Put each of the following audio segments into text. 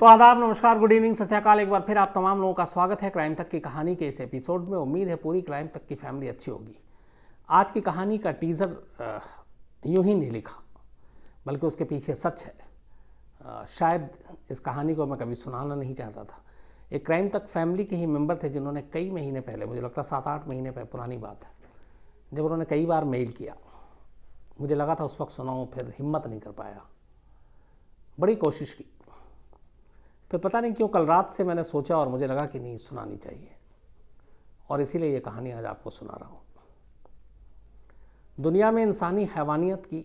तो आदाब नमस्कार गुड इवनिंग सत्याकाल एक बार फिर आप तमाम लोगों का स्वागत है क्राइम तक की कहानी के इस एपिसोड में उम्मीद है पूरी क्राइम तक की फैमिली अच्छी होगी आज की कहानी का टीज़र यूं ही नहीं लिखा बल्कि उसके पीछे सच है आ, शायद इस कहानी को मैं कभी सुनाना नहीं चाहता था एक क्राइम तक फैमिली के ही मेम्बर थे जिन्होंने कई महीने पहले मुझे लगता सात आठ महीने पहले पुरानी बात है जब उन्होंने कई बार मेल किया मुझे लगा था उस वक्त सुनाऊँ फिर हिम्मत नहीं कर पाया बड़ी कोशिश की फिर पता नहीं क्यों कल रात से मैंने सोचा और मुझे लगा कि नहीं सुनानी चाहिए और इसीलिए ये कहानी आज आपको सुना रहा हूँ दुनिया में इंसानी हैवानियत की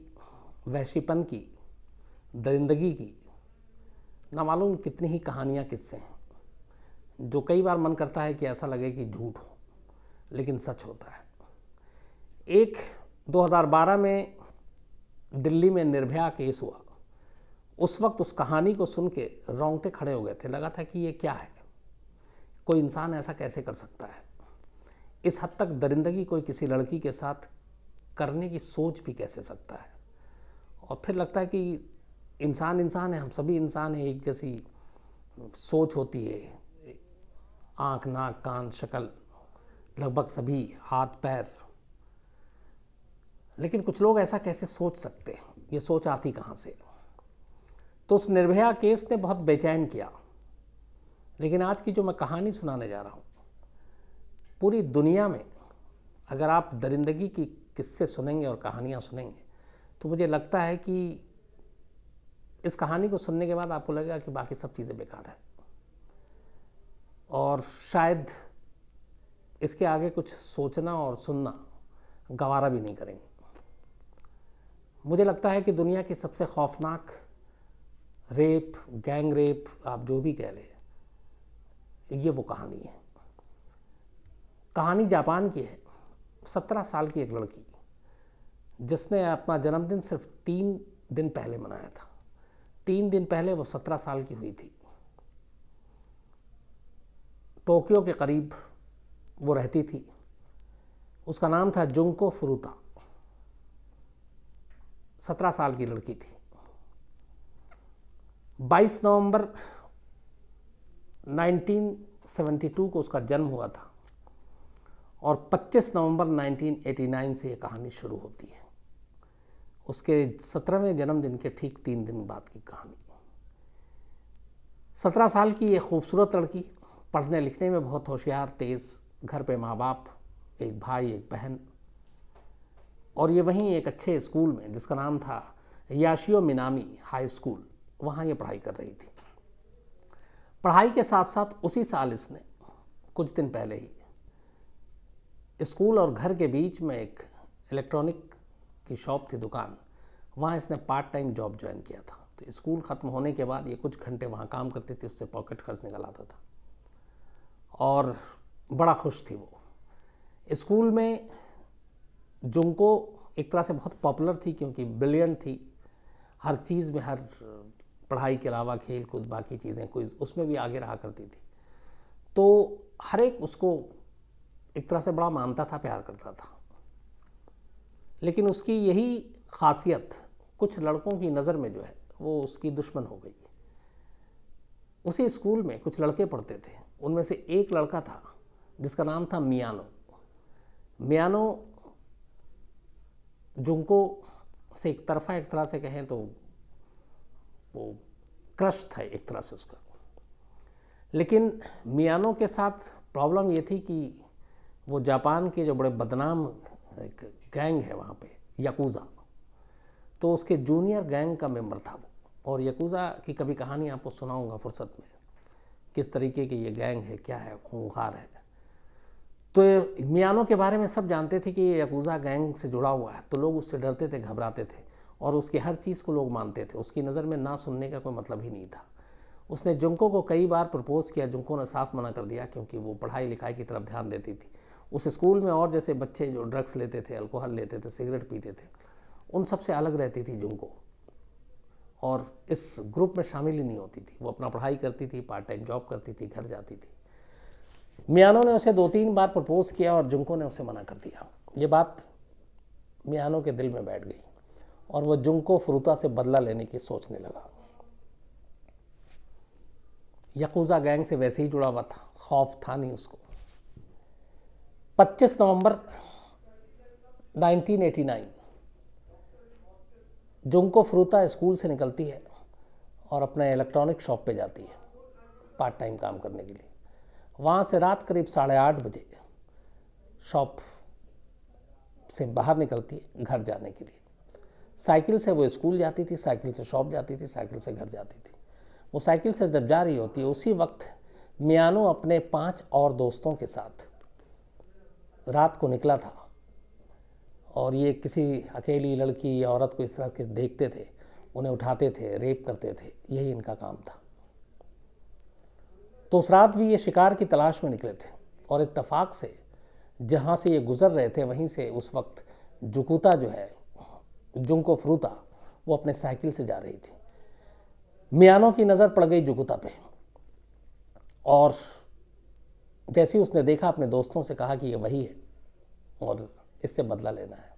वहशीपन की दरिंदगी की ना मालूम कितनी ही कहानियाँ किस्से हैं जो कई बार मन करता है कि ऐसा लगे कि झूठ हो लेकिन सच होता है एक 2012 में दिल्ली में निर्भया केस हुआ उस वक्त उस कहानी को सुन के रोंगटे खड़े हो गए थे लगा था कि ये क्या है कोई इंसान ऐसा कैसे कर सकता है इस हद तक दरिंदगी कोई किसी लड़की के साथ करने की सोच भी कैसे सकता है और फिर लगता है कि इंसान इंसान है हम सभी इंसान हैं एक जैसी सोच होती है आँख नाक कान शक्ल लगभग सभी हाथ पैर लेकिन कुछ लोग ऐसा कैसे सोच सकते हैं ये सोच आती कहाँ से तो उस निर्भया केस ने बहुत बेचैन किया लेकिन आज की जो मैं कहानी सुनाने जा रहा हूँ पूरी दुनिया में अगर आप दरिंदगी की किस्से सुनेंगे और कहानियाँ सुनेंगे तो मुझे लगता है कि इस कहानी को सुनने के बाद आपको लगेगा कि बाकी सब चीज़ें बेकार हैं और शायद इसके आगे कुछ सोचना और सुनना गवारा भी नहीं करेंगे मुझे लगता है कि दुनिया की सबसे खौफनाक रेप गैंग रेप आप जो भी कह लें ये वो कहानी है कहानी जापान की है सत्रह साल की एक लड़की जिसने अपना जन्मदिन सिर्फ तीन दिन पहले मनाया था तीन दिन पहले वो सत्रह साल की हुई थी टोक्यो के करीब वो रहती थी उसका नाम था जुंको फुरुता सत्रह साल की लड़की थी 22 नवंबर 1972 को उसका जन्म हुआ था और 25 नवंबर 1989 से ये कहानी शुरू होती है उसके सत्रहवें जन्मदिन के ठीक तीन दिन बाद की कहानी सत्रह साल की ये खूबसूरत लड़की पढ़ने लिखने में बहुत होशियार तेज़ घर पे माँ बाप एक भाई एक बहन और ये वहीं एक अच्छे स्कूल में जिसका नाम था याशियो मिनामी हाई स्कूल वहाँ ये पढ़ाई कर रही थी पढ़ाई के साथ साथ उसी साल इसने कुछ दिन पहले ही स्कूल और घर के बीच में एक इलेक्ट्रॉनिक की शॉप थी दुकान वहाँ इसने पार्ट टाइम जॉब ज्वाइन किया था तो स्कूल ख़त्म होने के बाद ये कुछ घंटे वहाँ काम करती थी उससे पॉकेट खर्च निकल आता था और बड़ा खुश थी वो स्कूल में जुमको एक तरह से बहुत पॉपुलर थी क्योंकि ब्रिलियंट थी हर चीज़ में हर पढ़ाई के अलावा खेल कूद बाकी चीज़ें कोई उसमें भी आगे रहा करती थी तो हर एक उसको एक तरह से बड़ा मानता था प्यार करता था लेकिन उसकी यही खासियत कुछ लड़कों की नज़र में जो है वो उसकी दुश्मन हो गई उसी स्कूल में कुछ लड़के पढ़ते थे उनमें से एक लड़का था जिसका नाम था मियानो मियानो जिनको से एक तरफा एक तरह से कहें तो वो क्रश था एक तरह से उसका लेकिन मियानो के साथ प्रॉब्लम ये थी कि वो जापान के जो बड़े बदनाम एक गैंग है वहाँ पे यकूज़ा तो उसके जूनियर गैंग का मेंबर था वो और यकूज़ा की कभी कहानी आपको सुनाऊंगा फुर्सत में किस तरीके की ये गैंग है क्या है खूंखार है तो मियानो के बारे में सब जानते थे कि ये यकूज़ा गैंग से जुड़ा हुआ है तो लोग उससे डरते थे घबराते थे और उसकी हर चीज़ को लोग मानते थे उसकी नज़र में ना सुनने का कोई मतलब ही नहीं था उसने जुमको को कई बार प्रपोज़ किया जुमको ने साफ मना कर दिया क्योंकि वो पढ़ाई लिखाई की तरफ ध्यान देती थी उस स्कूल में और जैसे बच्चे जो ड्रग्स लेते थे अल्कोहल लेते थे सिगरेट पीते थे उन सबसे अलग रहती थी जुमको और इस ग्रुप में शामिल ही नहीं होती थी वो अपना पढ़ाई करती थी पार्ट टाइम जॉब करती थी घर जाती थी मियानों ने उसे दो तीन बार प्रपोज़ किया और जुमको ने उसे मना कर दिया ये बात मियानों के दिल में बैठ गई और वह जुंको फ्रूता से बदला लेने की सोचने लगा यकूज़ा गैंग से वैसे ही जुड़ा हुआ था खौफ था नहीं उसको 25 नवंबर 1989 जुंको फ्रूता स्कूल से निकलती है और अपने इलेक्ट्रॉनिक शॉप पे जाती है पार्ट टाइम काम करने के लिए वहाँ से रात करीब साढ़े आठ बजे शॉप से बाहर निकलती है घर जाने के लिए साइकिल से वो स्कूल जाती थी साइकिल से शॉप जाती थी साइकिल से घर जाती थी वो साइकिल से जब जा रही होती है उसी वक्त मियानो अपने पांच और दोस्तों के साथ रात को निकला था और ये किसी अकेली लड़की या औरत को इस तरह के देखते थे उन्हें उठाते थे रेप करते थे यही इनका काम था तो उस रात भी ये शिकार की तलाश में निकले थे और इत्तफाक से जहाँ से ये गुज़र रहे थे वहीं से उस वक्त जुकूता जो है जुंको फ्रूता वो अपने साइकिल से जा रही थी मियानो की नज़र पड़ गई जुगुता पे और जैसे ही उसने देखा अपने दोस्तों से कहा कि ये वही है और इससे बदला लेना है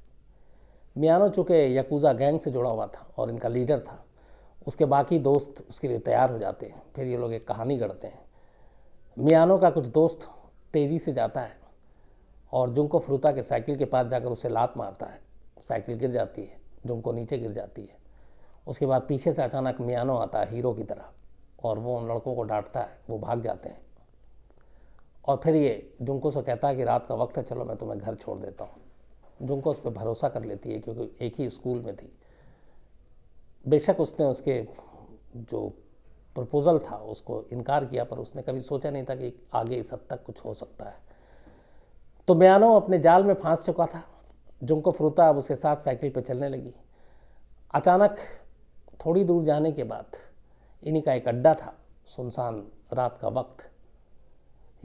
मियानो चूँकि यकूज़ा गैंग से जुड़ा हुआ था और इनका लीडर था उसके बाकी दोस्त उसके लिए तैयार हो जाते हैं फिर ये लोग एक कहानी गढ़ते हैं मियानो का कुछ दोस्त तेज़ी से जाता है और जुंको फ्रूता के साइकिल के पास जाकर उसे लात मारता है साइकिल गिर जाती है जो उनको नीचे गिर जाती है उसके बाद पीछे से अचानक मियानो आता है हीरो की तरह और वो उन लड़कों को डांटता है वो भाग जाते हैं और फिर ये जुमको से कहता है कि रात का वक्त है चलो मैं तुम्हें घर छोड़ देता हूँ जुमको उस पर भरोसा कर लेती है क्योंकि एक ही स्कूल में थी बेशक उसने उसके जो प्रपोज़ल था उसको इनकार किया पर उसने कभी सोचा नहीं था कि आगे इस हद तक कुछ हो सकता है तो म्यानो अपने जाल में फांस चुका था जुमको फ्रूता अब उसके साथ साइकिल पर चलने लगी अचानक थोड़ी दूर जाने के बाद इन्हीं का एक अड्डा था सुनसान रात का वक्त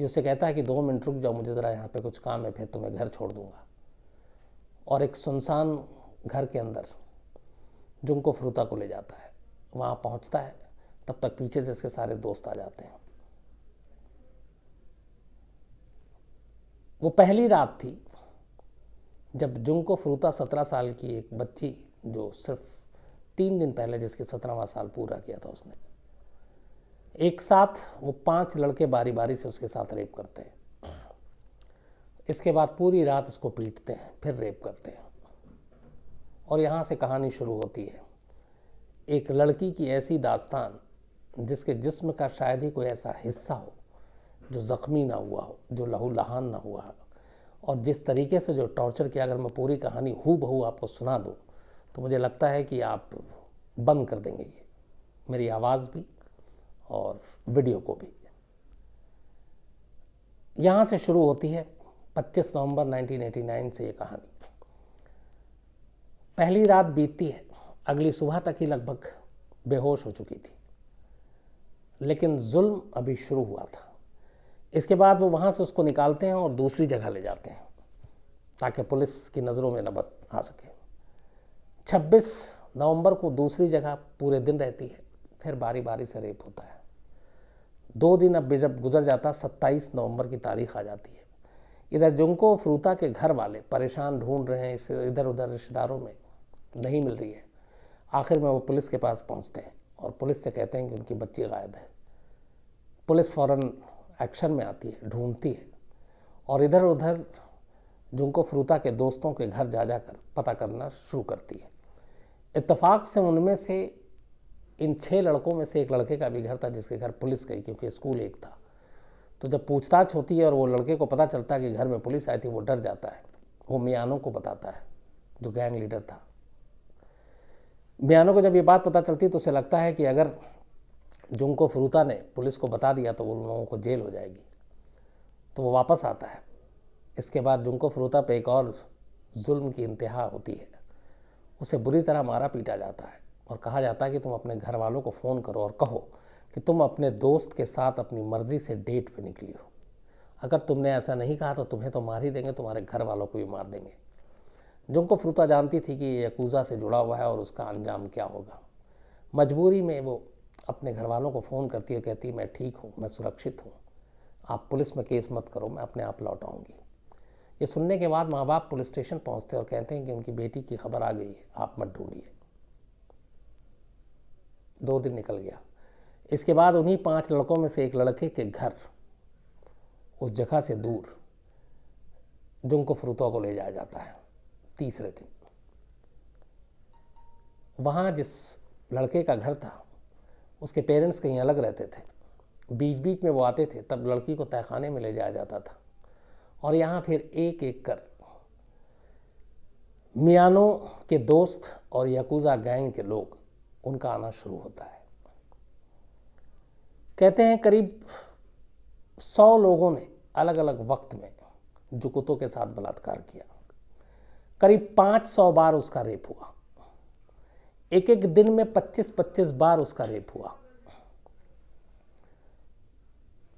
ये उससे कहता है कि दो मिनट रुक जाओ मुझे ज़रा यहाँ पे कुछ काम है फिर तुम्हें घर छोड़ दूँगा और एक सुनसान घर के अंदर जुमको फ्रूता को ले जाता है वहाँ पहुँचता है तब तक पीछे से इसके सारे दोस्त आ जाते हैं वो पहली रात थी जब जुमको फ्रूता सत्रह साल की एक बच्ची जो सिर्फ तीन दिन पहले जिसके सत्रहवा साल पूरा किया था उसने एक साथ वो पांच लड़के बारी बारी से उसके साथ रेप करते हैं इसके बाद पूरी रात उसको पीटते हैं फिर रेप करते हैं और यहाँ से कहानी शुरू होती है एक लड़की की ऐसी दास्तान जिसके जिस्म का शायद ही कोई ऐसा हिस्सा हो जो ज़ख्मी ना हुआ हो जो लहू लहान ना हुआ हो और जिस तरीके से जो टॉर्चर किया अगर मैं पूरी कहानी हु बहू आपको सुना दूँ तो मुझे लगता है कि आप बंद कर देंगे ये मेरी आवाज़ भी और वीडियो को भी यहाँ से शुरू होती है 25 नवंबर 1989 से ये कहानी पहली रात बीतती है अगली सुबह तक ही लगभग बेहोश हो चुकी थी लेकिन जुल्म अभी शुरू हुआ था इसके बाद वो वहाँ से उसको निकालते हैं और दूसरी जगह ले जाते हैं ताकि पुलिस की नज़रों में न आ सके 26 नवंबर को दूसरी जगह पूरे दिन रहती है फिर बारी बारी से रेप होता है दो दिन अब जब गुजर जाता सत्ताईस नवंबर की तारीख आ जाती है इधर जुमको फ्रूता के घर वाले परेशान ढूंढ रहे हैं इस इधर उधर रिश्तेदारों में नहीं मिल रही है आखिर में वो पुलिस के पास पहुंचते हैं और पुलिस से कहते हैं कि उनकी बच्ची गायब है पुलिस फ़ौर एक्शन में आती है ढूंढती है और इधर उधर जुमको फ्रूता के दोस्तों के घर जा जाकर पता करना शुरू करती है इतफाक से उनमें से इन छः लड़कों में से एक लड़के का भी घर था जिसके घर पुलिस गई क्योंकि स्कूल एक था तो जब पूछताछ होती है और वो लड़के को पता चलता है कि घर में पुलिस आई थी वो डर जाता है वो मियानों को बताता है जो गैंग लीडर था मियानों को जब ये बात पता चलती है तो उसे लगता है कि अगर जुमको फ्रूता ने पुलिस को बता दिया तो उन लोगों को जेल हो जाएगी तो वो वापस आता है इसके बाद जुमको फ्रूता पे एक और जुल्म की इंतहा होती है उसे बुरी तरह मारा पीटा जाता है और कहा जाता है कि तुम अपने घर वालों को फ़ोन करो और कहो कि तुम अपने दोस्त के साथ अपनी मर्ज़ी से डेट पे निकली हो अगर तुमने ऐसा नहीं कहा तो तुम्हें तो मार ही देंगे तुम्हारे घर वालों को भी मार देंगे जुमको फ्रूता जानती थी कि ये यकूज़ा से जुड़ा हुआ है और उसका अंजाम क्या होगा मजबूरी में वो अपने घर वालों को फ़ोन करती है कहती है मैं ठीक हूँ मैं सुरक्षित हूँ आप पुलिस में केस मत करो मैं अपने आप लौट आऊँगी ये सुनने के बाद माँ बाप पुलिस स्टेशन पहुँचते और कहते हैं कि उनकी बेटी की खबर आ गई है आप मत ढूंढिए दो दिन निकल गया इसके बाद उन्हीं पांच लड़कों में से एक लड़के के घर उस जगह से दूर जुमको फ्रूतों को ले जाया जाता है तीसरे दिन वहाँ जिस लड़के का घर था उसके पेरेंट्स कहीं अलग रहते थे बीच बीच में वो आते थे तब लड़की को तहखाने में ले जाया जाता था और यहाँ फिर एक एक कर मियानो के दोस्त और यकूज़ा गैंग के लोग उनका आना शुरू होता है कहते हैं करीब सौ लोगों ने अलग अलग वक्त में जुकुतों के साथ बलात्कार किया करीब पाँच सौ बार उसका रेप हुआ एक एक दिन में 25-25 बार उसका रेप हुआ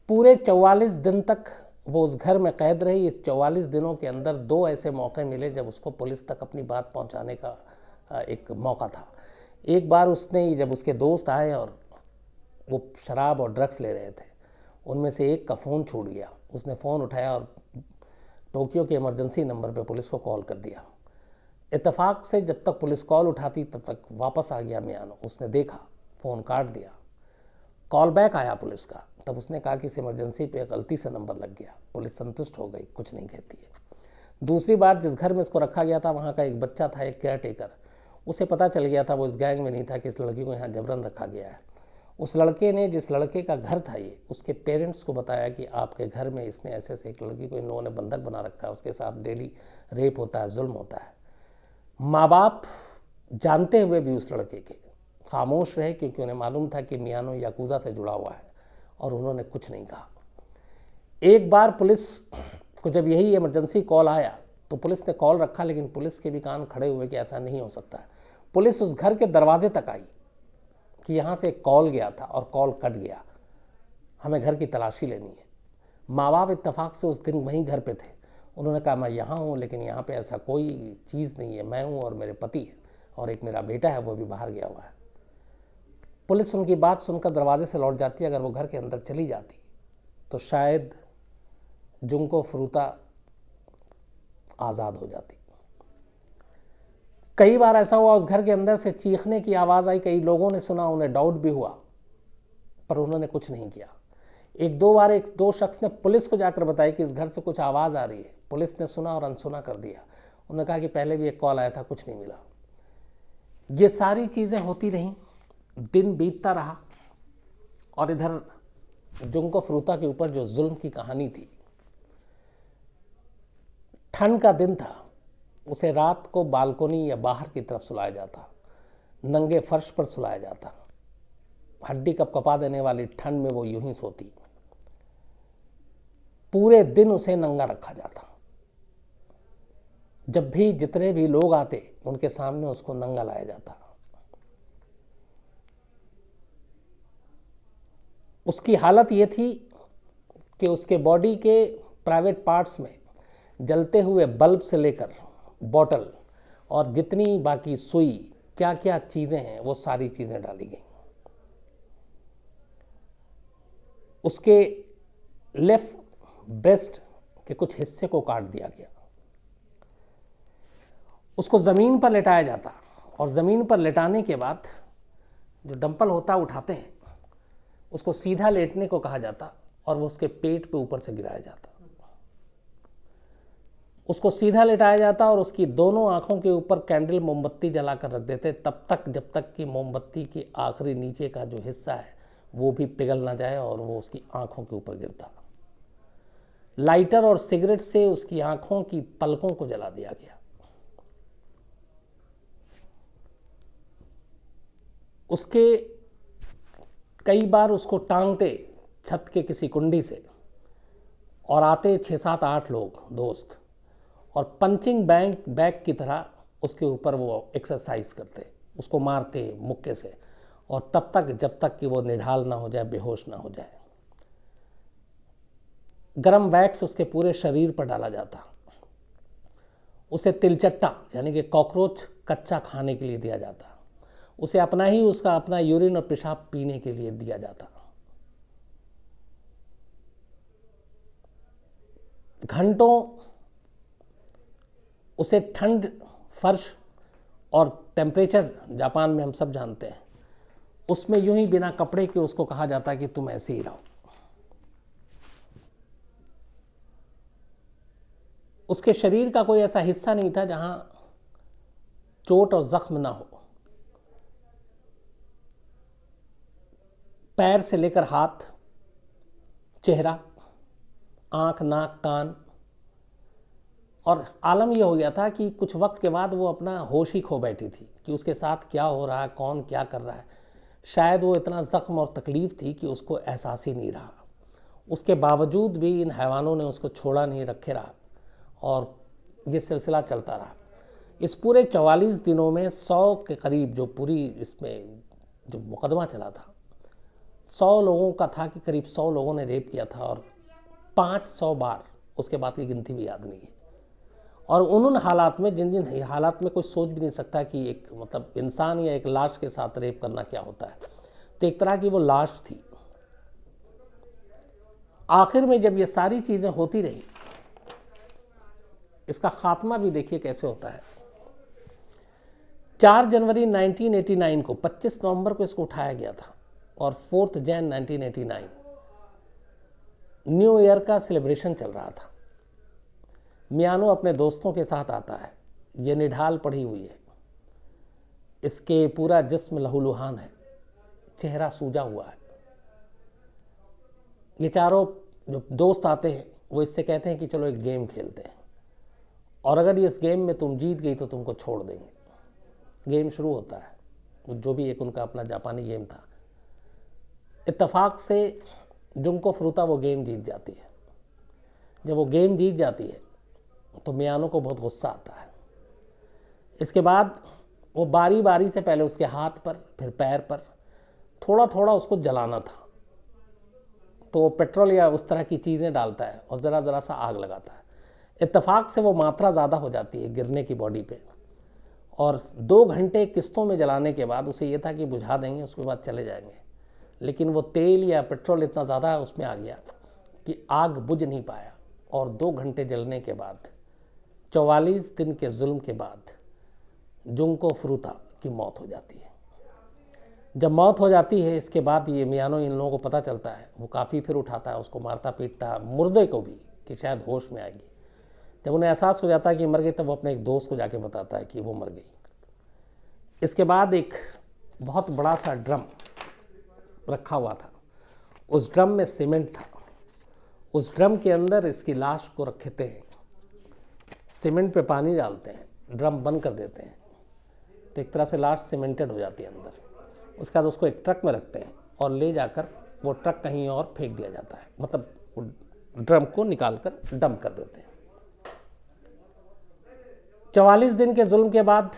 पूरे 44 दिन तक वो उस घर में कैद रही इस 44 दिनों के अंदर दो ऐसे मौके मिले जब उसको पुलिस तक अपनी बात पहुंचाने का एक मौका था एक बार उसने जब उसके दोस्त आए और वो शराब और ड्रग्स ले रहे थे उनमें से एक का फ़ोन छूट गया उसने फ़ोन उठाया और टोक्यो के इमरजेंसी नंबर पर पुलिस को कॉल कर दिया इतफाक़ से जब तक पुलिस कॉल उठाती तब तक वापस आ गया मियानो उसने देखा फ़ोन काट दिया कॉल बैक आया पुलिस का तब उसने कहा कि इस इमरजेंसी पे गलती से नंबर लग गया पुलिस संतुष्ट हो गई कुछ नहीं कहती है दूसरी बार जिस घर में इसको रखा गया था वहाँ का एक बच्चा था एक केयर टेकर उसे पता चल गया था वो इस गैंग में नहीं था कि इस लड़की को यहाँ जबरन रखा गया है उस लड़के ने जिस लड़के का घर था ये उसके पेरेंट्स को बताया कि आपके घर में इसने ऐसे ऐसे एक लड़की को इन लोगों ने बंधक बना रखा है उसके साथ डेली रेप होता है जुल्म होता है माँ बाप जानते हुए भी उस लड़के के खामोश रहे क्योंकि उन्हें मालूम था कि मियानो याकूज़ा से जुड़ा हुआ है और उन्होंने कुछ नहीं कहा एक बार पुलिस को जब यही इमरजेंसी कॉल आया तो पुलिस ने कॉल रखा लेकिन पुलिस के भी कान खड़े हुए कि ऐसा नहीं हो सकता पुलिस उस घर के दरवाजे तक आई कि यहाँ से कॉल गया था और कॉल कट गया हमें घर की तलाशी लेनी है माँ बाप इतफाक़ से उस दिन वहीं घर पे थे उन्होंने कहा मैं यहाँ हूँ लेकिन यहाँ पे ऐसा कोई चीज़ नहीं है मैं हूँ और मेरे पति हैं और एक मेरा बेटा है वो भी बाहर गया हुआ है पुलिस उनकी बात सुनकर दरवाजे से लौट जाती है अगर वो घर के अंदर चली जाती तो शायद जुमको फ्रूता आज़ाद हो जाती कई बार ऐसा हुआ उस घर के अंदर से चीखने की आवाज़ आई कई लोगों ने सुना उन्हें डाउट भी हुआ पर उन्होंने कुछ नहीं किया एक दो बार एक दो शख्स ने पुलिस को जाकर बताया कि इस घर से कुछ आवाज़ आ रही है पुलिस ने सुना और अनसुना कर दिया उन्होंने कहा कि पहले भी एक कॉल आया था कुछ नहीं मिला ये सारी चीज़ें होती रहीं दिन बीतता रहा और इधर जुमको फ्रूता के ऊपर जो जुल्म की कहानी थी ठंड का दिन था उसे रात को बालकोनी या बाहर की तरफ सुलाया जाता नंगे फर्श पर सुलाया जाता हड्डी कप कपा देने वाली ठंड में वो यूं ही सोती पूरे दिन उसे नंगा रखा जाता जब भी जितने भी लोग आते उनके सामने उसको नंगा लाया जाता उसकी हालत ये थी कि उसके बॉडी के प्राइवेट पार्ट्स में जलते हुए बल्ब से लेकर बॉटल और जितनी बाकी सुई क्या क्या चीज़ें हैं वो सारी चीज़ें डाली गई उसके लेफ्ट ब्रेस्ट के कुछ हिस्से को काट दिया गया उसको ज़मीन पर लेटाया जाता और ज़मीन पर लेटाने के बाद जो डंपल होता है उठाते हैं उसको सीधा लेटने को कहा जाता और वो उसके पेट पे ऊपर से गिराया जाता उसको सीधा लेटाया जाता और उसकी दोनों आंखों के ऊपर कैंडल मोमबत्ती जलाकर रख देते तब तक जब तक कि मोमबत्ती के आखिरी नीचे का जो हिस्सा है वो भी पिघल ना जाए और वो उसकी आंखों के ऊपर गिरता लाइटर और सिगरेट से उसकी आंखों की पलकों को जला दिया गया उसके कई बार उसको टांगते छत के किसी कुंडी से और आते छः सात आठ लोग दोस्त और पंचिंग बैंक बैग की तरह उसके ऊपर वो एक्सरसाइज करते उसको मारते मुक्के से और तब तक जब तक कि वो निढाल ना हो जाए बेहोश ना हो जाए गर्म वैक्स उसके पूरे शरीर पर डाला जाता उसे तिलचट्टा यानी कि कॉकरोच कच्चा खाने के लिए दिया जाता उसे अपना ही उसका अपना यूरिन और पेशाब पीने के लिए दिया जाता घंटों उसे ठंड फर्श और टेम्परेचर जापान में हम सब जानते हैं उसमें यूं ही बिना कपड़े के उसको कहा जाता कि तुम ऐसे ही रहो उसके शरीर का कोई ऐसा हिस्सा नहीं था जहां चोट और जख्म ना हो पैर से लेकर हाथ चेहरा आँख नाक कान और आलम यह हो गया था कि कुछ वक्त के बाद वो अपना होश ही खो बैठी थी कि उसके साथ क्या हो रहा है कौन क्या कर रहा है शायद वो इतना ज़ख्म और तकलीफ़ थी कि उसको एहसास ही नहीं रहा उसके बावजूद भी इन हैवानों ने उसको छोड़ा नहीं रखे रहा और ये सिलसिला चलता रहा इस पूरे चवालीस दिनों में सौ के करीब जो पूरी इसमें जो मुकदमा चला था सौ लोगों का था कि करीब सौ लोगों ने रेप किया था और पाँच सौ बार उसके बाद की गिनती भी याद नहीं है और उन हालात में जिन जिन हालात में कोई सोच भी नहीं सकता कि एक मतलब इंसान या एक लाश के साथ रेप करना क्या होता है तो एक तरह की वो लाश थी आखिर में जब ये सारी चीज़ें होती रही इसका खात्मा भी देखिए कैसे होता है 4 जनवरी 1989 को 25 नवंबर को इसको उठाया गया था और फोर्थ जैन 1989 न्यू ईयर का सेलिब्रेशन चल रहा था मियानो अपने दोस्तों के साथ आता है ये निढाल पड़ी हुई है इसके पूरा जिस्म लहूलुहान है चेहरा सूजा हुआ है ये चारों जो दोस्त आते हैं वो इससे कहते हैं कि चलो एक गेम खेलते हैं और अगर इस गेम में तुम जीत गई तो तुमको छोड़ देंगे गेम शुरू होता है जो भी एक उनका अपना जापानी गेम था इतफाक़ से जुमको फ्रूता वो गेम जीत जाती है जब वो गेम जीत जाती है तो मियानों को बहुत गुस्सा आता है इसके बाद वो बारी बारी से पहले उसके हाथ पर फिर पैर पर थोड़ा थोड़ा उसको जलाना था तो पेट्रोल या उस तरह की चीज़ें डालता है और ज़रा ज़रा सा आग लगाता है इतफाक़ से वो मात्रा ज़्यादा हो जाती है गिरने की बॉडी पे और दो घंटे किस्तों में जलाने के बाद उसे ये था कि बुझा देंगे उसके बाद चले जाएंगे लेकिन वो तेल या पेट्रोल इतना ज़्यादा उसमें आ गया कि आग बुझ नहीं पाया और दो घंटे जलने के बाद चौवालीस दिन के जुल्म के बाद जुंको फ्रूता की मौत हो जाती है जब मौत हो जाती है इसके बाद ये मियानो इन लोगों को पता चलता है वो काफ़ी फिर उठाता है उसको मारता पीटता मुर्दे को भी कि शायद होश में आएगी जब उन्हें एहसास हो जाता है कि मर गई तब वो अपने एक दोस्त को जाके बताता है कि वो मर गई इसके बाद एक बहुत बड़ा सा ड्रम रखा हुआ था उस ड्रम में सीमेंट था उस ड्रम के अंदर इसकी लाश को रखते हैं सीमेंट पे पानी डालते हैं ड्रम बंद कर देते हैं तो एक तरह से लाश सीमेंटेड हो जाती है अंदर उसके बाद उसको एक ट्रक में रखते हैं और ले जाकर वो ट्रक कहीं और फेंक दिया जाता है मतलब ड्रम को निकाल कर डम कर देते हैं चवालीस दिन के जुल्म के बाद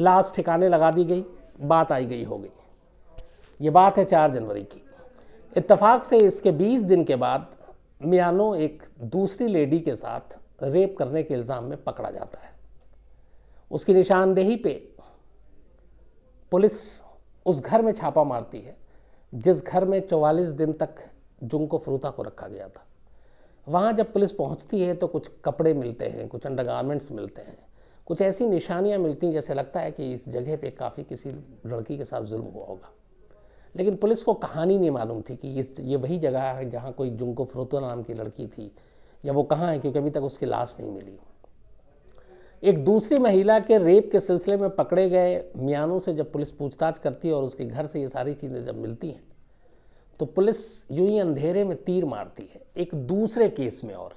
लाश ठिकाने लगा दी गई बात आई गई हो गई ये बात है चार जनवरी की इतफाक़ से इसके बीस दिन के बाद मियानो एक दूसरी लेडी के साथ रेप करने के इल्ज़ाम में पकड़ा जाता है उसकी निशानदेही पे पुलिस उस घर में छापा मारती है जिस घर में 44 दिन तक जुमको फ्रूता को रखा गया था वहाँ जब पुलिस पहुँचती है तो कुछ कपड़े मिलते हैं कुछ अंडरगारमेंट्स मिलते हैं कुछ ऐसी निशानियाँ मिलती हैं जैसे लगता है कि इस जगह पे काफ़ी किसी लड़की के साथ जुल्म हुआ होगा लेकिन पुलिस को कहानी नहीं मालूम थी कि ये ये वही जगह है जहाँ कोई जुमको फ्रोतो नाम की लड़की थी या वो कहाँ है क्योंकि अभी तक उसकी लाश नहीं मिली एक दूसरी महिला के रेप के सिलसिले में पकड़े गए मियानों से जब पुलिस पूछताछ करती है और उसके घर से ये सारी चीज़ें जब मिलती हैं तो पुलिस यूं ही अंधेरे में तीर मारती है एक दूसरे केस में और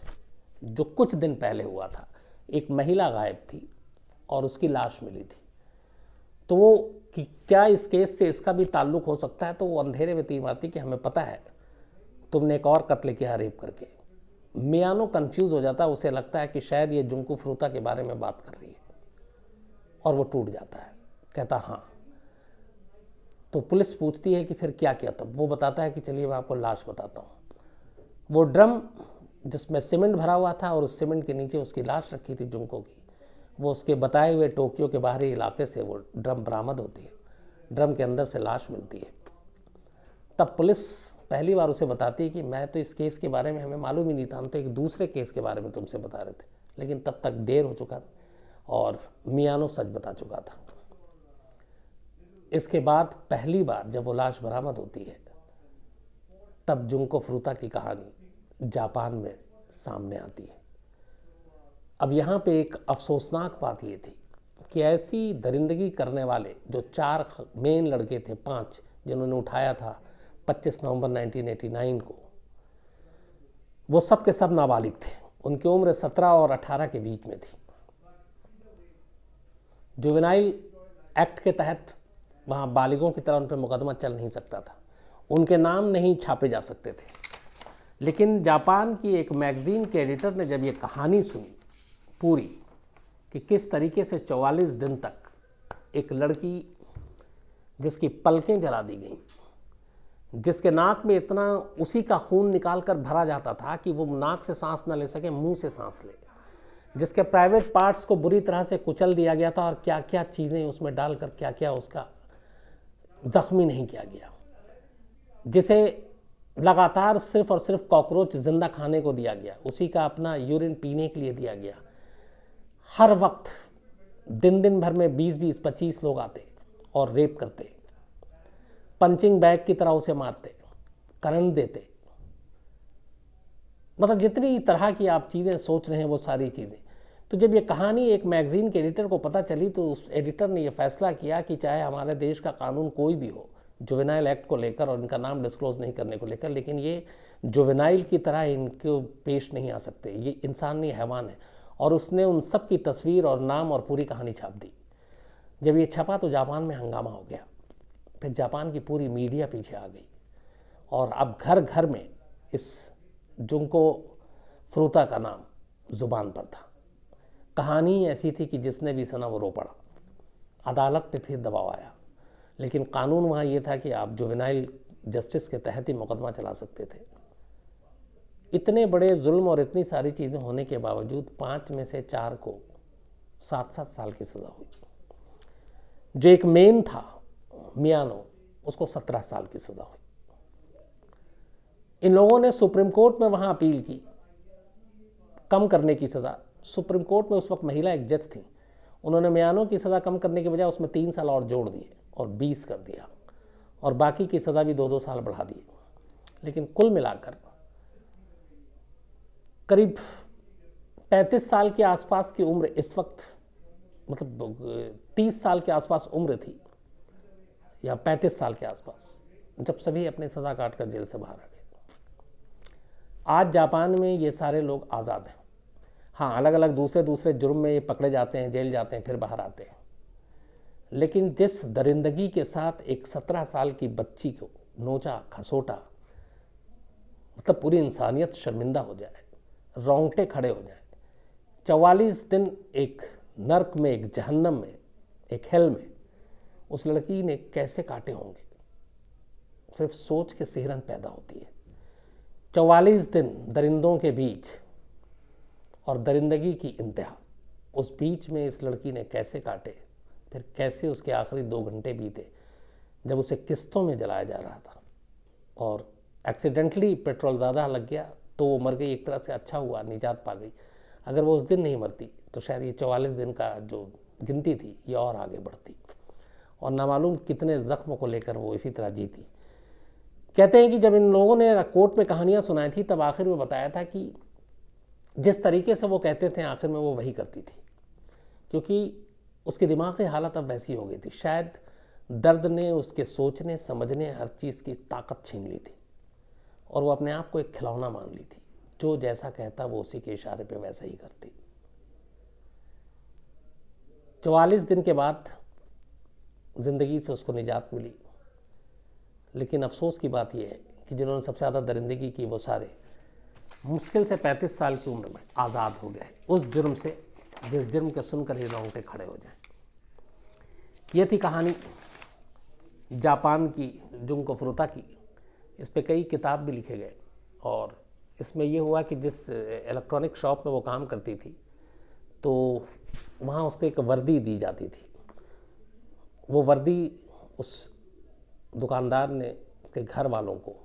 जो कुछ दिन पहले हुआ था एक महिला गायब थी और उसकी लाश मिली थी तो वो कि क्या इस केस से इसका भी ताल्लुक हो सकता है तो वो अंधेरे में तीम आती कि हमें पता है तुमने एक और कत्ल किया रेप करके मियानो कंफ्यूज हो जाता है उसे लगता है कि शायद ये जुमकू फ्रूता के बारे में बात कर रही है और वो टूट जाता है कहता हाँ तो पुलिस पूछती है कि फिर क्या किया तब वो बताता है कि चलिए मैं आपको लाश बताता हूँ वो ड्रम जिसमें सीमेंट भरा हुआ था और उस सीमेंट के नीचे उसकी लाश रखी थी जुमको की वो उसके बताए हुए टोक्यो के बाहरी इलाके से वो ड्रम बरामद होती है ड्रम के अंदर से लाश मिलती है तब पुलिस पहली बार उसे बताती है कि मैं तो इस केस के बारे में हमें मालूम ही नहीं था हम तो एक दूसरे केस के बारे में तुमसे बता रहे थे लेकिन तब तक देर हो चुका और मियानो सच बता चुका था इसके बाद पहली बार जब वो लाश बरामद होती है तब जुंको फ्रूता की कहानी जापान में सामने आती है अब यहाँ पे एक अफसोसनाक बात ये थी कि ऐसी दरिंदगी करने वाले जो चार मेन लड़के थे पांच जिन्होंने उठाया था 25 नवंबर 1989 को वो सब के सब नाबालिग थे उनकी उम्र 17 और 18 के बीच में थी जुवेनाइल एक्ट के तहत वहाँ बालिगों की तरह उन पर मुकदमा चल नहीं सकता था उनके नाम नहीं छापे जा सकते थे लेकिन जापान की एक मैगज़ीन के एडिटर ने जब ये कहानी सुनी पूरी कि किस तरीके से 44 दिन तक एक लड़की जिसकी पलकें जला दी गई जिसके नाक में इतना उसी का खून निकाल कर भरा जाता था कि वो नाक से सांस ना ले सके मुंह से सांस ले जिसके प्राइवेट पार्ट्स को बुरी तरह से कुचल दिया गया था और क्या क्या चीज़ें उसमें डालकर क्या क्या उसका ज़ख्मी नहीं किया गया जिसे लगातार सिर्फ और सिर्फ कॉकरोच ज़िंदा खाने को दिया गया उसी का अपना यूरिन पीने के लिए दिया गया हर वक्त दिन दिन भर में 20-20, 25 लोग आते और रेप करते पंचिंग बैग की तरह उसे मारते करंट देते मतलब जितनी तरह की आप चीज़ें सोच रहे हैं वो सारी चीज़ें तो जब ये कहानी एक मैगज़ीन के एडिटर को पता चली तो उस एडिटर ने ये फैसला किया कि चाहे हमारे देश का कानून कोई भी हो जुवेनाइल एक्ट को लेकर और इनका नाम डिस्क्लोज नहीं करने को लेकर लेकिन ये जुवेनाइल की तरह इनको पेश नहीं आ सकते ये इंसान नहीं हैवान है और उसने उन सब की तस्वीर और नाम और पूरी कहानी छाप दी जब ये छपा तो जापान में हंगामा हो गया फिर जापान की पूरी मीडिया पीछे आ गई और अब घर घर में इस जुंको फ्रूता का नाम ज़ुबान पर था कहानी ऐसी थी कि जिसने भी सुना वो रो पड़ा अदालत पे फिर दबाव आया लेकिन कानून वहाँ ये था कि आप जुबिनाइल जस्टिस के तहत ही मुकदमा चला सकते थे इतने बड़े जुल्म और इतनी सारी चीज़ें होने के बावजूद पाँच में से चार को सात सात साल की सज़ा हुई जो एक मेन था मियानो उसको सत्रह साल की सज़ा हुई इन लोगों ने सुप्रीम कोर्ट में वहाँ अपील की कम करने की सज़ा सुप्रीम कोर्ट में उस वक्त महिला एक जज थी उन्होंने मियानो की सज़ा कम करने के बजाय उसमें तीन साल और जोड़ दिए और बीस कर दिया और बाकी की सज़ा भी दो दो साल बढ़ा दी लेकिन कुल मिलाकर करीब 35 साल के आसपास की उम्र इस वक्त मतलब 30 साल के आसपास उम्र थी या 35 साल के आसपास जब सभी अपने सज़ा काट कर जेल से बाहर आ गए आज जापान में ये सारे लोग आज़ाद हैं हाँ अलग अलग दूसरे दूसरे जुर्म में ये पकड़े जाते हैं जेल जाते हैं फिर बाहर आते हैं लेकिन जिस दरिंदगी के साथ एक सत्रह साल की बच्ची को नोचा खसोटा मतलब पूरी इंसानियत शर्मिंदा हो जाए रोंगटे खड़े हो जाए चवालीस दिन एक नरक में एक जहन्नम में एक हेल में उस लड़की ने कैसे काटे होंगे सिर्फ सोच के सिहरन पैदा होती है चवालीस दिन दरिंदों के बीच और दरिंदगी की इंतहा उस बीच में इस लड़की ने कैसे काटे फिर कैसे उसके आखिरी दो घंटे बीते जब उसे किस्तों में जलाया जा रहा था और एक्सीडेंटली पेट्रोल ज़्यादा लग गया तो वो मर गई एक तरह से अच्छा हुआ निजात पा गई अगर वो उस दिन नहीं मरती तो शायद ये चवालीस दिन का जो गिनती थी ये और आगे बढ़ती और नामालूम कितने ज़ख्म को लेकर वो इसी तरह जीती कहते हैं कि जब इन लोगों ने कोर्ट में कहानियाँ सुनाई थी तब आखिर में बताया था कि जिस तरीके से वो कहते थे आखिर में वो वही करती थी क्योंकि उसके दिमाग की हालत अब वैसी हो गई थी शायद दर्द ने उसके सोचने समझने हर चीज़ की ताकत छीन ली थी और वो अपने आप को एक खिलौना मान ली थी जो जैसा कहता वो उसी के इशारे पे वैसा ही करती चवालीस दिन के बाद ज़िंदगी से उसको निजात मिली लेकिन अफसोस की बात यह है कि जिन्होंने सबसे ज़्यादा दरिंदगी की वो सारे मुश्किल से पैंतीस साल की उम्र में आज़ाद हो गए उस जुर्म से जिस जुर्म के सुनकर ही रोंगटे खड़े हो जाए ये थी कहानी जापान की जुमको फ्रुता की इस पर कई किताब भी लिखे गए और इसमें यह हुआ कि जिस इलेक्ट्रॉनिक शॉप में वो काम करती थी तो वहाँ उसको एक वर्दी दी जाती थी वो वर्दी उस दुकानदार ने उसके घर वालों को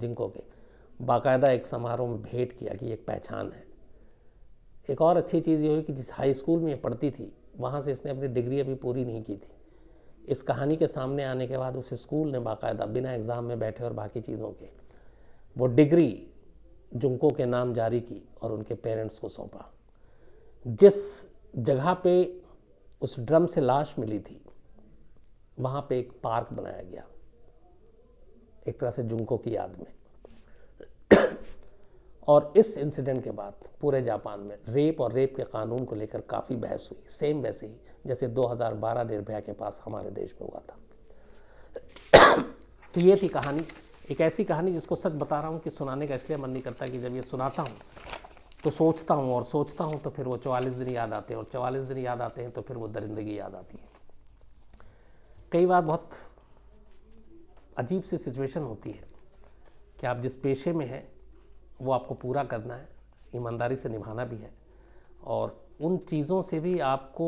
जिनको के बाकायदा एक समारोह में भेंट किया कि एक पहचान है एक और अच्छी चीज़ ये हुई कि जिस हाई स्कूल में पढ़ती थी वहाँ से इसने अपनी डिग्री अभी पूरी नहीं की थी इस कहानी के सामने आने के बाद उस स्कूल ने बाकायदा बिना एग्ज़ाम में बैठे और बाकी चीज़ों के वो डिग्री जुमको के नाम जारी की और उनके पेरेंट्स को सौंपा जिस जगह पे उस ड्रम से लाश मिली थी वहाँ पे एक पार्क बनाया गया एक तरह से जुमको की याद में और इस इंसिडेंट के बाद पूरे जापान में रेप और रेप के कानून को लेकर काफ़ी बहस हुई सेम वैसे ही जैसे 2012 निर्भया के पास हमारे देश में हुआ था तो ये थी कहानी एक ऐसी कहानी जिसको सच बता रहा हूँ कि सुनाने का इसलिए मन नहीं करता कि जब ये सुनाता हूँ तो सोचता हूँ और सोचता हूँ तो फिर वो चवालीस दिन याद आते हैं और चवालीस दिन याद आते हैं तो फिर वो दरिंदगी याद आती है कई बार बहुत अजीब सी सिचुएशन होती है कि आप जिस पेशे में हैं वो आपको पूरा करना है ईमानदारी से निभाना भी है और उन चीज़ों से भी आपको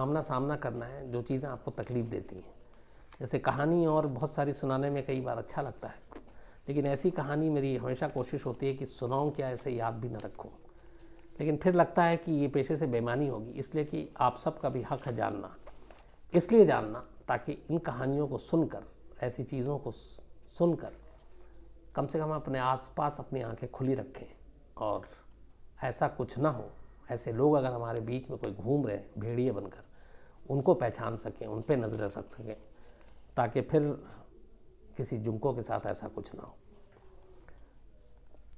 आमना सामना करना है जो चीज़ें आपको तकलीफ़ देती हैं जैसे कहानी और बहुत सारी सुनाने में कई बार अच्छा लगता है लेकिन ऐसी कहानी मेरी हमेशा कोशिश होती है कि सुनाऊँ क्या ऐसे याद भी ना रखूँ लेकिन फिर लगता है कि ये पेशे से बेमानी होगी इसलिए कि आप सबका भी हक है जानना इसलिए जानना ताकि इन कहानियों को सुनकर ऐसी चीज़ों को सुनकर कम से कम अपने आसपास अपनी आंखें खुली रखें और ऐसा कुछ ना हो ऐसे लोग अगर हमारे बीच में कोई घूम रहे हैं भेड़िए बनकर उनको पहचान सकें उन पर नज़र रख सकें ताकि फिर किसी जुमकों के साथ ऐसा कुछ ना हो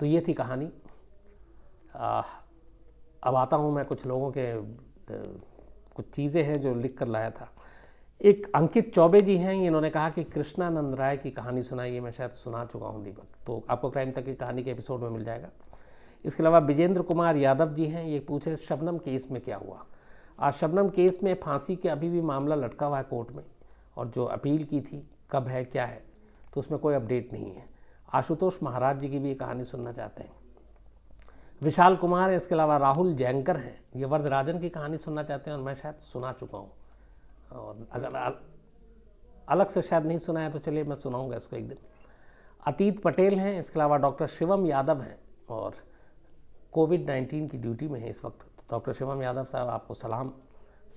तो ये थी कहानी आ, अब आता हूँ मैं कुछ लोगों के कुछ चीज़ें हैं जो लिख कर लाया था एक अंकित चौबे जी हैं इन्होंने कहा कि कृष्णानंद राय की कहानी सुनाइए मैं शायद सुना चुका हूँ दीपक तो आपको क्राइम तक की कहानी के एपिसोड में मिल जाएगा इसके अलावा विजेंद्र कुमार यादव जी हैं ये पूछे शबनम केस में क्या हुआ आज शबनम केस में फांसी के अभी भी मामला लटका हुआ है कोर्ट में और जो अपील की थी कब है क्या है तो उसमें कोई अपडेट नहीं है आशुतोष महाराज जी की भी ये कहानी सुनना चाहते हैं विशाल कुमार हैं इसके अलावा राहुल जैंकर हैं ये वर्धराजन की कहानी सुनना चाहते हैं और मैं शायद सुना चुका हूँ और अगर अलग से शायद नहीं सुना है तो चलिए मैं सुनाऊंगा इसको एक दिन अतीत पटेल हैं इसके अलावा डॉक्टर शिवम यादव हैं और कोविड नाइन्टीन की ड्यूटी में है इस वक्त तो डॉक्टर शिवम यादव साहब आपको सलाम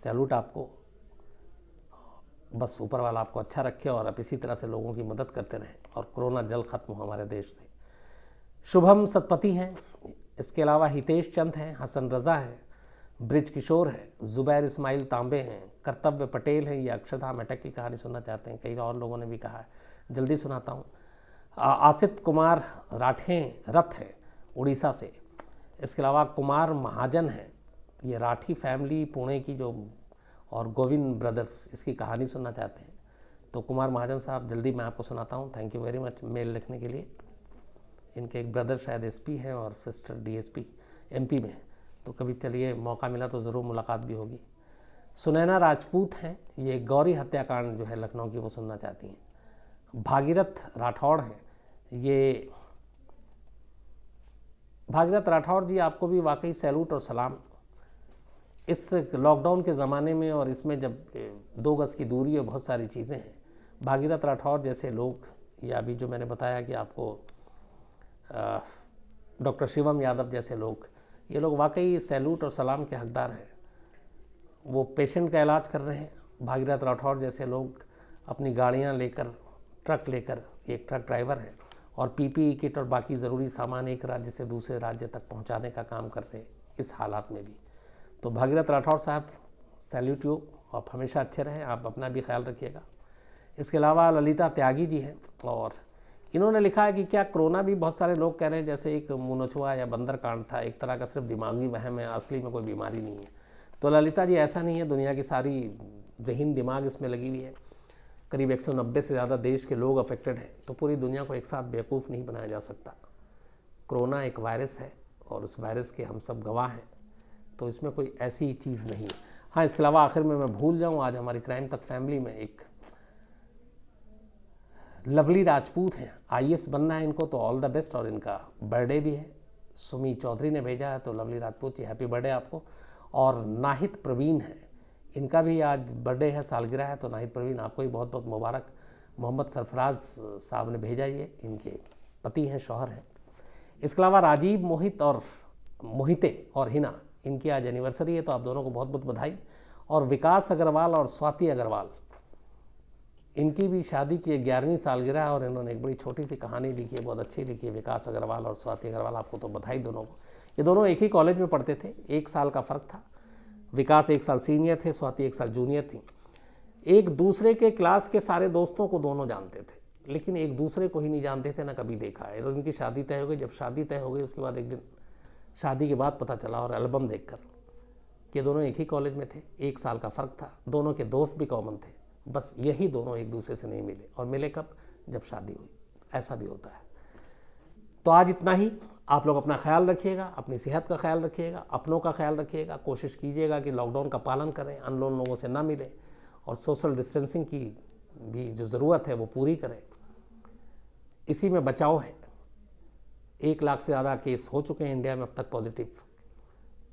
सैल्यूट आपको बस ऊपर वाला आपको अच्छा रखे और आप इसी तरह से लोगों की मदद करते रहें और कोरोना जल्द खत्म हो हमारे देश से शुभम सतपति हैं इसके अलावा हितेश चंद हैं हसन रज़ा हैं ब्रिज किशोर है ज़ुबैर इस्माइल तांबे हैं कर्तव्य पटेल हैं ये अक्षरधाम अटक की कहानी सुनना चाहते हैं कई और लोगों ने भी कहा है जल्दी सुनाता हूँ आसित कुमार राठे रथ हैं उड़ीसा से इसके अलावा कुमार महाजन हैं ये राठी फैमिली पुणे की जो और गोविंद ब्रदर्स इसकी कहानी सुनना चाहते हैं तो कुमार महाजन साहब जल्दी मैं आपको सुनाता हूँ thank you very much mail लिखने के लिए इनके एक ब्रदर शायद एसपी हैं और सिस्टर डीएसपी एमपी में हैं तो कभी चलिए मौका मिला तो ज़रूर मुलाकात भी होगी सुनैना राजपूत हैं ये गौरी हत्याकांड जो है लखनऊ की वो सुनना चाहती हैं भागीरथ राठौड़ हैं ये भागीरथ राठौड़ जी आपको भी वाकई सैल्यूट और सलाम इस लॉकडाउन के ज़माने में और इसमें जब दो गज़ की दूरी और बहुत सारी चीज़ें हैं भागीरथ राठौड़ जैसे लोग या अभी जो मैंने बताया कि आपको डॉक्टर शिवम यादव जैसे लोग ये लोग वाकई सैल्यूट और सलाम के हकदार हैं वो पेशेंट का इलाज कर रहे हैं भागीरथ राठौर जैसे लोग अपनी गाड़ियाँ लेकर ट्रक लेकर एक ट्रक ड्राइवर है और पीपीई किट और बाकी ज़रूरी सामान एक राज्य से दूसरे राज्य तक पहुँचाने का काम कर रहे हैं इस हालात में भी तो भागीरथ राठौर साहब सैल्यूट यू आप हमेशा अच्छे रहें आप अपना भी ख्याल रखिएगा इसके अलावा ललिता त्यागी जी हैं और इन्होंने लिखा है कि क्या कोरोना भी बहुत सारे लोग कह रहे हैं जैसे एक मुनछुआ या बंदर कांड था एक तरह का सिर्फ दिमागी वहम है असली में कोई बीमारी नहीं है तो ललिता जी ऐसा नहीं है दुनिया की सारी जहीन दिमाग इसमें लगी हुई है करीब 190 से ज़्यादा देश के लोग अफेक्टेड हैं तो पूरी दुनिया को एक साथ बेवकूफ़ नहीं बनाया जा सकता कोरोना एक वायरस है और उस वायरस के हम सब गवाह हैं तो इसमें कोई ऐसी चीज़ नहीं है हाँ इसके अलावा आखिर में मैं भूल जाऊँ आज हमारी क्राइम तक फैमिली में एक लवली राजपूत हैं आई बनना है इनको तो ऑल द बेस्ट और इनका बर्थडे भी है सुमी चौधरी ने भेजा है तो लवली राजपूत जी हैप्पी बर्थडे आपको और नाहिद प्रवीण है इनका भी आज बर्थडे है सालगिरह है तो नाहिद प्रवीण आपको भी बहुत बहुत मुबारक मोहम्मद सरफराज साहब ने भेजा ये इनके पति हैं शौहर हैं इसके अलावा राजीव मोहित और मोहिते और हिना इनकी आज एनिवर्सरी है तो आप दोनों को बहुत बहुत बधाई और विकास अग्रवाल और स्वाति अग्रवाल इनकी भी शादी की ग्यारहवीं सालगिरह और इन्होंने एक बड़ी छोटी सी कहानी लिखी है बहुत अच्छी लिखी है विकास अग्रवाल और स्वाति अग्रवाल आपको तो बधाई दोनों को ये दोनों एक ही कॉलेज में पढ़ते थे एक साल का फ़र्क था विकास एक साल सीनियर थे स्वाति एक साल जूनियर थी एक दूसरे के क्लास के सारे दोस्तों को दोनों जानते थे लेकिन एक दूसरे को ही नहीं जानते थे ना कभी देखा है इनकी शादी तय हो गई जब शादी तय हो गई उसके बाद एक दिन शादी के बाद पता चला और एल्बम देखकर कि दोनों एक ही कॉलेज में थे एक साल का फ़र्क था दोनों के दोस्त भी कॉमन थे बस यही दोनों एक दूसरे से नहीं मिले और मिले कब जब शादी हुई ऐसा भी होता है तो आज इतना ही आप लोग अपना ख्याल रखिएगा अपनी सेहत का ख्याल रखिएगा अपनों का ख्याल रखिएगा कोशिश कीजिएगा कि लॉकडाउन का पालन करें अनलोन लोगों से ना मिलें और सोशल डिस्टेंसिंग की भी जो ज़रूरत है वो पूरी करें इसी में बचाव है एक लाख से ज़्यादा केस हो चुके हैं इंडिया में अब तक पॉजिटिव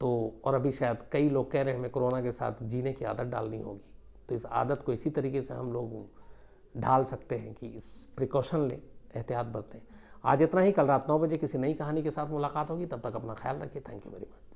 तो और अभी शायद कई लोग कह रहे हैं हमें कोरोना के साथ जीने की आदत डालनी होगी तो इस आदत को इसी तरीके से हम लोग ढाल सकते हैं कि इस प्रिकॉशन लें एहतियात बरतें आज इतना ही कल रात नौ बजे किसी नई कहानी के साथ मुलाकात होगी तब तक अपना ख्याल रखिए थैंक यू वेरी मच